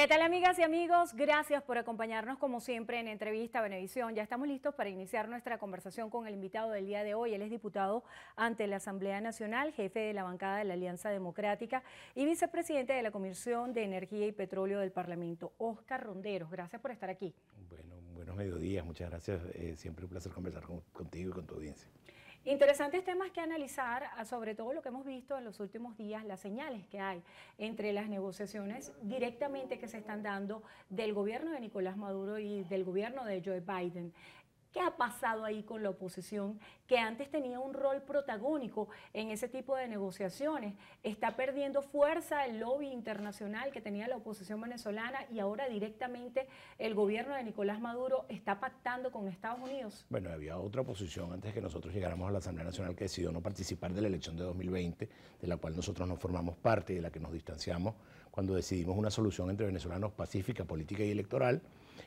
¿Qué tal amigas y amigos? Gracias por acompañarnos como siempre en Entrevista Benevisión. Ya estamos listos para iniciar nuestra conversación con el invitado del día de hoy. Él es diputado ante la Asamblea Nacional, jefe de la bancada de la Alianza Democrática y vicepresidente de la Comisión de Energía y Petróleo del Parlamento, Oscar Ronderos. Gracias por estar aquí. Bueno, buenos mediodías, muchas gracias. Eh, siempre un placer conversar contigo y con tu audiencia. Interesantes temas que analizar, ah, sobre todo lo que hemos visto en los últimos días, las señales que hay entre las negociaciones directamente que se están dando del gobierno de Nicolás Maduro y del gobierno de Joe Biden. ¿Qué ha pasado ahí con la oposición que antes tenía un rol protagónico en ese tipo de negociaciones? Está perdiendo fuerza el lobby internacional que tenía la oposición venezolana y ahora directamente el gobierno de Nicolás Maduro está pactando con Estados Unidos. Bueno, había otra oposición antes que nosotros llegáramos a la Asamblea Nacional que decidió no participar de la elección de 2020, de la cual nosotros no formamos parte y de la que nos distanciamos cuando decidimos una solución entre venezolanos pacífica, política y electoral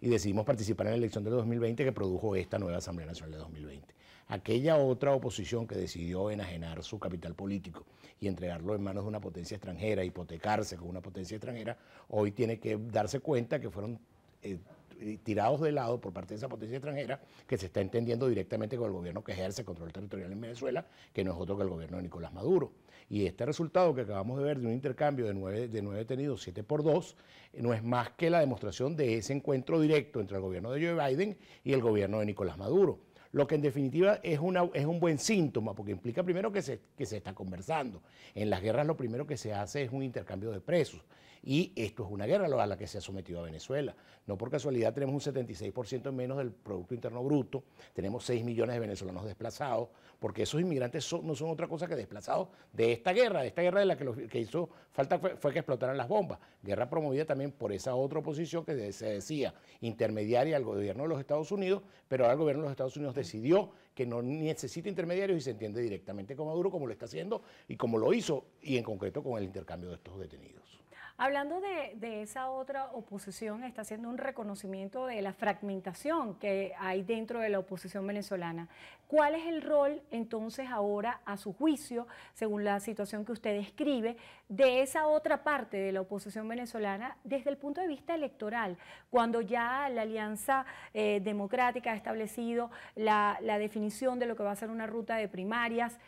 y decidimos participar en la elección del 2020 que produjo esta nueva Asamblea Nacional de 2020. Aquella otra oposición que decidió enajenar su capital político y entregarlo en manos de una potencia extranjera, hipotecarse con una potencia extranjera, hoy tiene que darse cuenta que fueron eh, eh, tirados de lado por parte de esa potencia extranjera que se está entendiendo directamente con el gobierno que ejerce control territorial en Venezuela, que no es otro que el gobierno de Nicolás Maduro. Y este resultado que acabamos de ver de un intercambio de nueve, de nueve detenidos, siete por dos, eh, no es más que la demostración de ese encuentro directo entre el gobierno de Joe Biden y el gobierno de Nicolás Maduro lo que en definitiva es, es un buen síntoma, porque implica primero que se, que se está conversando. En las guerras lo primero que se hace es un intercambio de presos. Y esto es una guerra a la que se ha sometido a Venezuela. No por casualidad tenemos un 76% menos del Producto Interno Bruto, tenemos 6 millones de venezolanos desplazados, porque esos inmigrantes no son otra cosa que desplazados de esta guerra, de esta guerra de la que, que hizo falta fue, que explotaran las bombas. Guerra promovida también por esa otra oposición que se decía intermediaria al gobierno de los Estados Unidos, pero al gobierno de los Estados Unidos decidió que no necesita intermediarios y se entiende directamente con Maduro como lo está haciendo y como lo hizo y en concreto con el intercambio de estos detenidos. Hablando de, esa otra oposición, está haciendo un reconocimiento de la fragmentación que hay dentro de la oposición venezolana. ¿Cuál es el rol entonces ahora, a su juicio, según la situación que usted describe, de esa otra parte de la oposición venezolana desde el punto de vista electoral, cuando ya la Alianza eh, Democrática ha establecido la definición de lo que va a ser una ruta de primarias?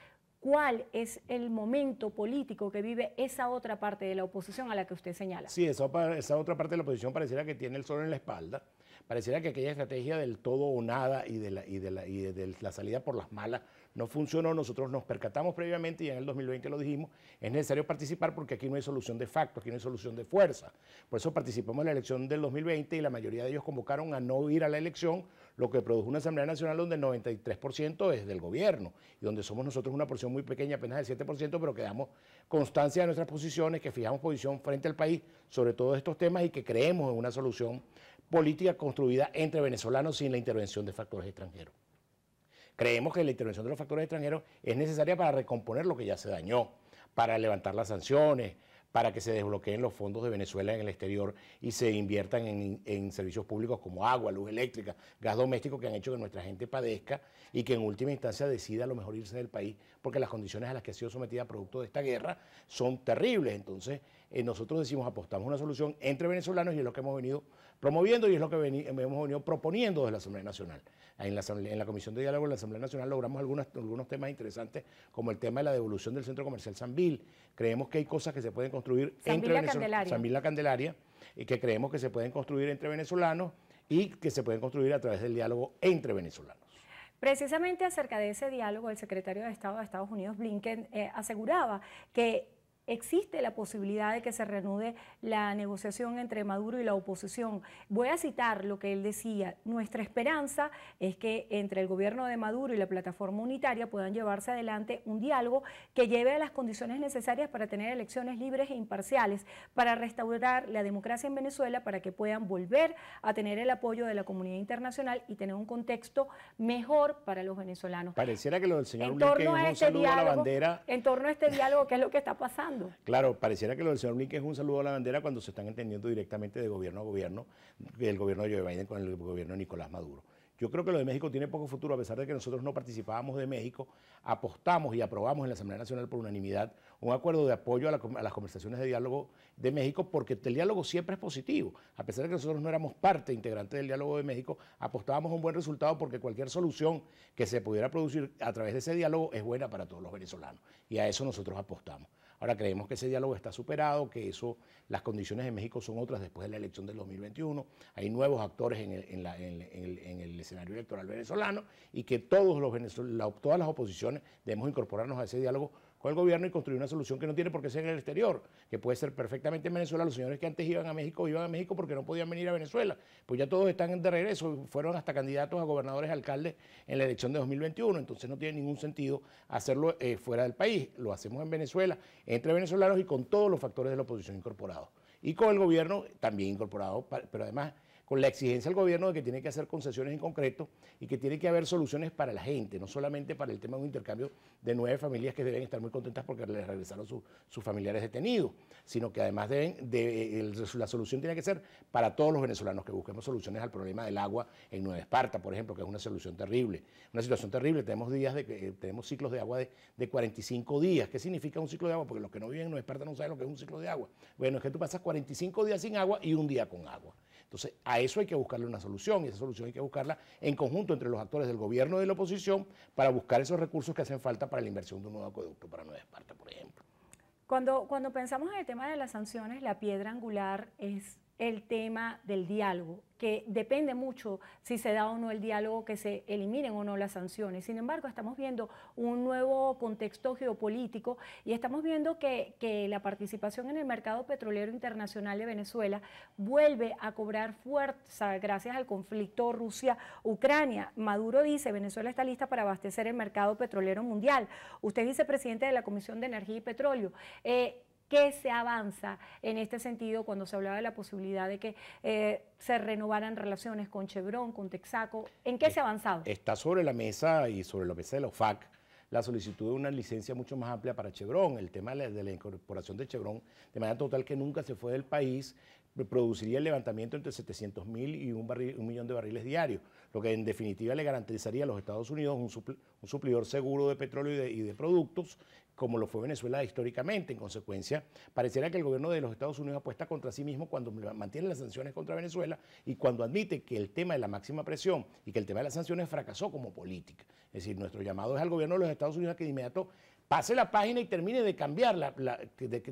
cuál es el momento político que vive esa otra parte de la oposición a la que usted señala. Sí, esa, esa, otra parte de la oposición pareciera que tiene el sol en la espalda, pareciera que aquella estrategia del todo o nada y de la, y de la, y de la salida por las malas no funcionó, nosotros nos percatamos previamente y en el 2020 lo dijimos, es necesario participar porque aquí no hay solución de facto, aquí no hay solución de fuerza. Por eso participamos en la elección del 2020 y la mayoría de ellos convocaron a no ir a la elección, lo que produjo una Asamblea Nacional donde el 93% es del gobierno y donde somos nosotros una porción muy pequeña, apenas del 7%, pero que damos constancia de nuestras posiciones, que fijamos posición frente al país sobre todos estos temas y que creemos en una solución política construida entre venezolanos sin la intervención de factores extranjeros. Creemos que la intervención de los factores extranjeros es necesaria para recomponer lo que ya se dañó, para levantar las sanciones, para que se desbloqueen los fondos de Venezuela en el exterior y se inviertan en, servicios públicos como agua, luz eléctrica, gas doméstico, que han hecho que nuestra gente padezca y que en última instancia decida a lo mejor irse del país, porque las condiciones a las que ha sido sometida producto de esta guerra son terribles. Entonces, eh, nosotros decimos, apostamos una solución entre venezolanos y es lo que hemos venido promoviendo y es lo que hemos venido proponiendo desde la Asamblea Nacional. En la, Comisión de Diálogo de la Asamblea Nacional logramos algunos temas interesantes, como el tema de la devolución del Centro Comercial Sanvil. Creemos que hay cosas que se pueden construir entre venezolanos. Sanvil la Candelaria, y que creemos que se pueden construir entre venezolanos y que se pueden construir a través del diálogo entre venezolanos. Precisamente acerca de ese diálogo, el secretario de Estado de Estados Unidos, Blinken, eh, aseguraba que existe la posibilidad de que se reanude la negociación entre Maduro y la oposición. Voy a citar lo que él decía. Nuestra esperanza es que entre el gobierno de Maduro y la plataforma unitaria puedan llevarse adelante un diálogo que lleve a las condiciones necesarias para tener elecciones libres e imparciales, para restaurar la democracia en Venezuela, para que puedan volver a tener el apoyo de la comunidad internacional y tener un contexto mejor para los venezolanos. Pareciera que lo del la bandera. En torno a este diálogo, ¿qué es lo que está pasando? Claro, pareciera que lo del señor Blinken es un saludo a la bandera cuando se están entendiendo directamente de gobierno a gobierno, el gobierno de Joe Biden con el gobierno de Nicolás Maduro. Yo creo que lo de México tiene poco futuro, a pesar de que nosotros no participábamos de México, apostamos y aprobamos en la Asamblea Nacional por unanimidad un acuerdo de apoyo a, a, las conversaciones de diálogo de México, porque el diálogo siempre es positivo. A pesar de que nosotros no éramos parte integrante del diálogo de México, apostábamos a un buen resultado porque cualquier solución que se pudiera producir a través de ese diálogo es buena para todos los venezolanos. Y a eso nosotros apostamos. Ahora creemos que ese diálogo está superado, que eso, las condiciones en México son otras después de la elección del 2021, hay nuevos actores en el, escenario electoral venezolano y que todos los todas las oposiciones debemos incorporarnos a ese diálogo con el gobierno y construir una solución que no tiene por qué ser en el exterior, que puede ser perfectamente en Venezuela. Los señores que antes iban a México iban a México porque no podían venir a Venezuela. Pues ya todos están de regreso, fueron hasta candidatos a gobernadores, alcaldes en la elección de 2021. Entonces no tiene ningún sentido hacerlo eh, fuera del país. Lo hacemos en Venezuela, entre venezolanos y con todos los factores de la oposición incorporados. Y con el gobierno también incorporado, pero además con la exigencia al gobierno de que tiene que hacer concesiones en concreto y que tiene que haber soluciones para la gente, no solamente para el tema de un intercambio de nueve familias que deben estar muy contentas porque les regresaron sus familiares detenidos, sino que además deben, de, la solución tiene que ser para todos los venezolanos que busquemos soluciones al problema del agua en Nueva Esparta, por ejemplo, que es una solución terrible, una situación terrible. Tenemos días de que eh, tenemos ciclos de agua de, de 45 días. ¿Qué significa un ciclo de agua? Porque los que no viven en Nueva Esparta no saben lo que es un ciclo de agua. Bueno, es que tú pasas 45 días sin agua y un día con agua. Entonces, a eso hay que buscarle una solución y esa solución hay que buscarla en conjunto entre los actores del gobierno y de la oposición para buscar esos recursos que hacen falta para la inversión de un nuevo acueducto para Nueva Esparta, por ejemplo. Cuando, cuando pensamos en el tema de las sanciones, la piedra angular es el tema del diálogo, que depende mucho si se da o no el diálogo, que se eliminen o no las sanciones. Sin embargo, estamos viendo un nuevo contexto geopolítico y estamos viendo que, la participación en el mercado petrolero internacional de Venezuela vuelve a cobrar fuerza gracias al conflicto Rusia-Ucrania. Maduro dice, Venezuela está lista para abastecer el mercado petrolero mundial. Usted dice vicepresidente de la Comisión de Energía y Petróleo. Eh, ¿Qué se avanza en este sentido cuando se hablaba de la posibilidad de que eh, se renovaran relaciones con Chevron, con Texaco? ¿En qué eh, se ha avanzado? Está sobre la mesa y sobre la mesa de la OFAC la solicitud de una licencia mucho más amplia para Chevron. El tema de la incorporación de Chevron, de manera total que nunca se fue del país, produciría el levantamiento entre 700 mil y un, millón de barriles diarios, lo que en definitiva le garantizaría a los Estados Unidos un, suplidor seguro de petróleo y de, productos como lo fue Venezuela históricamente. En consecuencia, parecerá que el gobierno de los Estados Unidos apuesta contra sí mismo cuando mantiene las sanciones contra Venezuela y cuando admite que el tema de la máxima presión y que el tema de las sanciones fracasó como política. Es decir, nuestro llamado es al gobierno de los Estados Unidos que de inmediato pase la página y termine de cambiar la,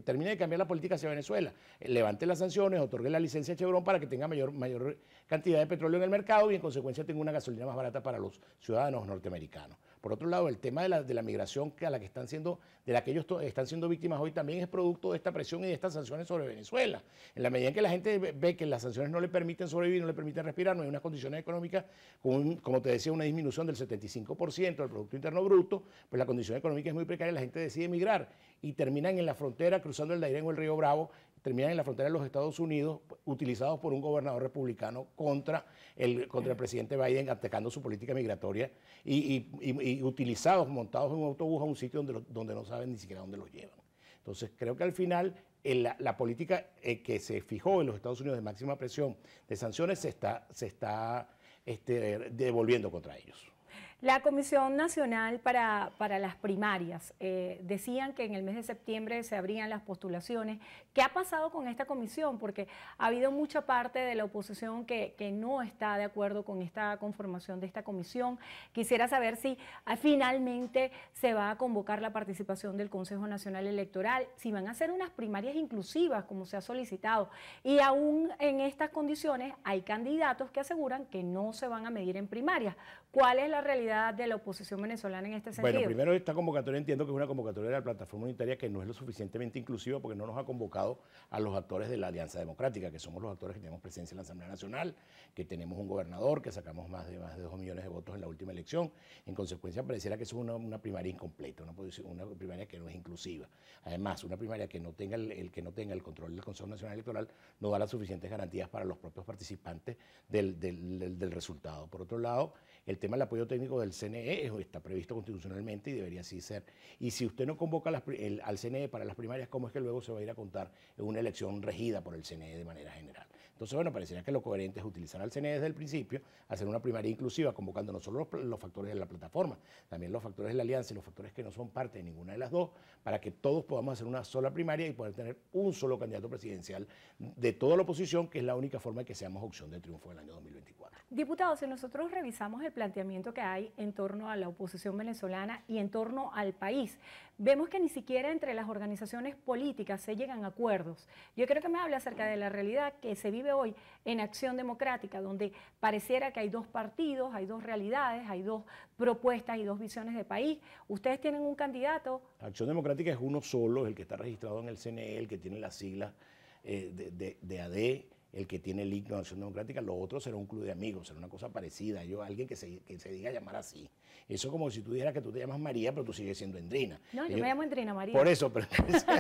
termine de cambiar la política hacia Venezuela. Levante las sanciones, otorgue la licencia a Chevron para que tenga mayor, mayor cantidad de petróleo en el mercado y en consecuencia tenga una gasolina más barata para los ciudadanos norteamericanos. Por otro lado, el tema de la, migración a la que están siendo, de la que ellos están siendo víctimas hoy también es producto de esta presión y de estas sanciones sobre Venezuela. En la medida en que la gente ve que las sanciones no le permiten sobrevivir, no le permiten respirar, no hay unas condiciones económicas, con como te decía, una disminución del 75% del Producto Interno Bruto, pues la condición económica es muy precaria, y la gente decide emigrar y terminan en la frontera cruzando el Dairén o el Río Bravo terminan en la frontera de los Estados Unidos, utilizados por un gobernador republicano contra el, contra el presidente Biden, atacando su política migratoria, y, utilizados, montados en un autobús a un sitio donde, donde no saben ni siquiera dónde los llevan. Entonces, creo que al final eh, la, política eh, que se fijó en los Estados Unidos de máxima presión de sanciones se está, se está este, devolviendo contra ellos. La Comisión Nacional para, para las Primarias eh, decían que en el mes de septiembre se abrían las postulaciones. ¿Qué ha pasado con esta comisión? Porque ha habido mucha parte de la oposición que, no está de acuerdo con esta conformación de esta comisión. Quisiera saber si ah, finalmente se va a convocar la participación del Consejo Nacional Electoral, si van a ser unas primarias inclusivas como se ha solicitado. Y aún en estas condiciones hay candidatos que aseguran que no se van a medir en primarias ¿Cuál es la realidad de la oposición venezolana en este sentido? Bueno, primero esta convocatoria entiendo que es una convocatoria de la plataforma unitaria que no es lo suficientemente inclusiva porque no nos ha convocado a los actores de la Alianza Democrática, que somos los actores que tenemos presencia en la Asamblea Nacional, que tenemos un gobernador, que sacamos más de más de dos millones de votos en la última elección. En consecuencia, pareciera que es una, primaria incompleta, una, primaria que no es inclusiva. Además, una primaria que no tenga el, que no tenga el control del Consejo Nacional Electoral no da las suficientes garantías para los propios participantes del resultado. Por otro lado, el tema del apoyo técnico del CNE está previsto constitucionalmente y debería así ser. Y si usted no convoca al CNE para las primarias, ¿cómo es que luego se va a ir a contar una elección regida por el CNE de manera general? Entonces, bueno, parecería que lo coherente es utilizar al CNE desde el principio, hacer una primaria inclusiva, convocando no solo los, factores de la plataforma, también los factores de la alianza y los factores que no son parte de ninguna de las dos, para que todos podamos hacer una sola primaria y poder tener un solo candidato presidencial de toda la oposición, que es la única forma de que seamos opción de triunfo el año 2024. Diputados, si nosotros revisamos el planteamiento que hay en torno a la oposición venezolana y en torno al país, vemos que ni siquiera entre las organizaciones políticas se llegan acuerdos. Yo creo que me habla acerca de la realidad que se vive hoy en Acción Democrática, donde pareciera que hay dos partidos, hay dos realidades, hay dos propuestas y dos visiones de país. Ustedes tienen un candidato. Acción Democrática es uno solo, es el que está registrado en el CNE, el que tiene la sigla eh, de, de, de AD el que tiene el himno de Acción Democrática, lo otro será un club de amigos, será una cosa parecida, yo alguien que se, que se diga llamar así. Eso es como si tú dijeras que tú te llamas María, pero tú sigues siendo Endrina. No, yo, me llamo Endrina María. Por eso,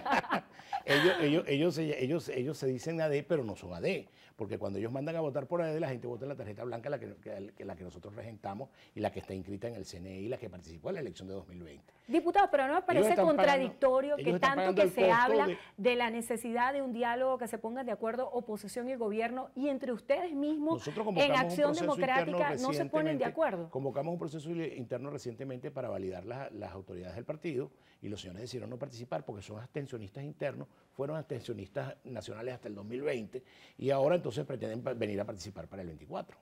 ellos, ellos, ellos, ellos, se dicen AD, pero no son AD, porque cuando ellos mandan a votar por AD, la gente vota en la tarjeta blanca, la que, la que nosotros regentamos y la que está inscrita en el CNI, e la que participó en la elección de 2020. Diputado, pero no me parece contradictorio que tanto que se habla de... la necesidad de un diálogo, que se pongan de acuerdo oposición y gobierno, y entre ustedes mismos, en acción democrática, no se ponen de acuerdo. Convocamos un proceso interno recientemente para validar las, las autoridades del partido, y los señores decidieron no participar porque son abstencionistas internos fueron abstencionistas nacionales hasta el 2020 y ahora entonces pretenden venir a participar para el 24.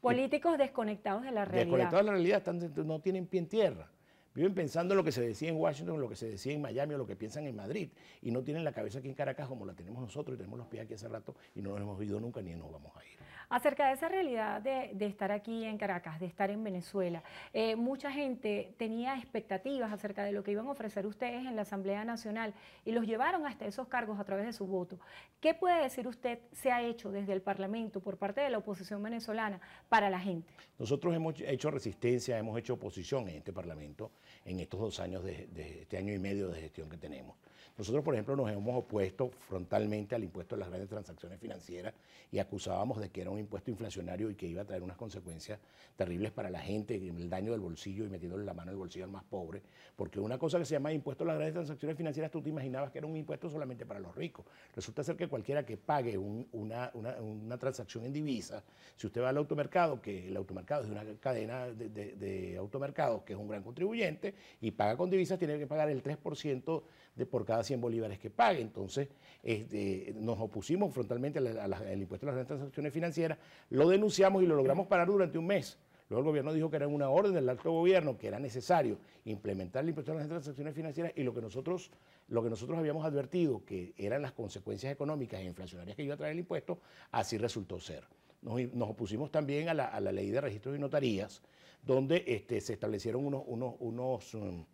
Políticos desconectados de la realidad. Desconectados de la realidad, están, no tienen pie en tierra. Viven pensando en lo que se decía en Washington, lo que se decía en Miami, o lo que piensan en Madrid, y no tienen la cabeza aquí en Caracas como la tenemos nosotros y tenemos los pies aquí hace rato y no nos hemos ido nunca ni nos vamos a ir acerca de esa realidad de, estar aquí en Caracas, de estar en Venezuela. Eh, mucha gente tenía expectativas acerca de lo que iban a ofrecer ustedes en la Asamblea Nacional y los llevaron hasta esos cargos a través de su voto. ¿Qué puede decir usted se ha hecho desde el Parlamento por parte de la oposición venezolana para la gente? Nosotros hemos hecho resistencia, hemos hecho oposición en este Parlamento en estos dos años, de este año y medio de gestión que tenemos. Nosotros, por ejemplo, nos hemos opuesto frontalmente al impuesto de las grandes transacciones financieras y acusábamos de que era un impuesto inflacionario y que iba a traer unas consecuencias terribles para la gente, el daño del bolsillo y metiéndole la mano del bolsillo al más pobre. Porque una cosa que se llama impuesto a las grandes transacciones financieras, tú te imaginabas que era un impuesto solamente para los ricos. Resulta ser que cualquiera que pague una, una, transacción en divisa, si usted va al automercado, que el automercado es una cadena de, de, de automercados que es un gran contribuyente y paga con divisas, tiene que pagar el 3% de por cada 100 bolívares que pague. Entonces, este, nos opusimos frontalmente al, impuesto a las transacciones financieras, lo denunciamos y lo logramos parar durante un mes. Luego el gobierno dijo que era una orden del alto gobierno, que era necesario implementar el impuesto a las transacciones financieras y lo que nosotros, lo que nosotros habíamos advertido que eran las consecuencias económicas e inflacionarias que iba a traer el impuesto, así resultó ser. Nos, opusimos también a la, ley de registros y notarías, donde este, se establecieron unos, unos, unos um,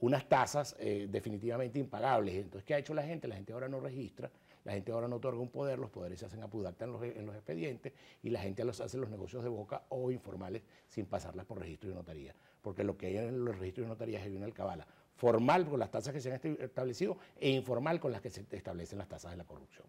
unas tasas eh, definitivamente impagables. Entonces, ¿qué ha hecho la gente? La gente ahora no registra, la gente ahora no otorga un poder, los poderes se hacen apudarte en los, expedientes y la gente los hace los negocios de boca o informales sin pasarlas por registro y notaría. Porque lo que hay en los registros y notarías es una alcabala formal con las tasas que se han establecido e informal con las que se establecen las tasas de la corrupción.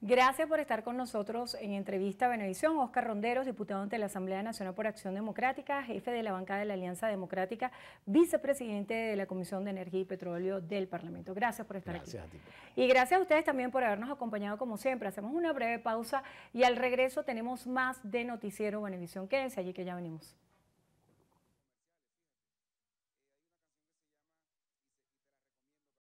Gracias por estar con nosotros en entrevista Benevisión. Oscar Ronderos, diputado ante la Asamblea Nacional por Acción Democrática, jefe de la banca de la Alianza Democrática, vicepresidente de la Comisión de Energía y Petróleo del Parlamento. Gracias por estar aquí. Gracias a ti. Pues. Y gracias a ustedes también por habernos acompañado como siempre. Hacemos una breve pausa y al regreso tenemos más de Noticiero Benevisión. Quédense allí que ya venimos.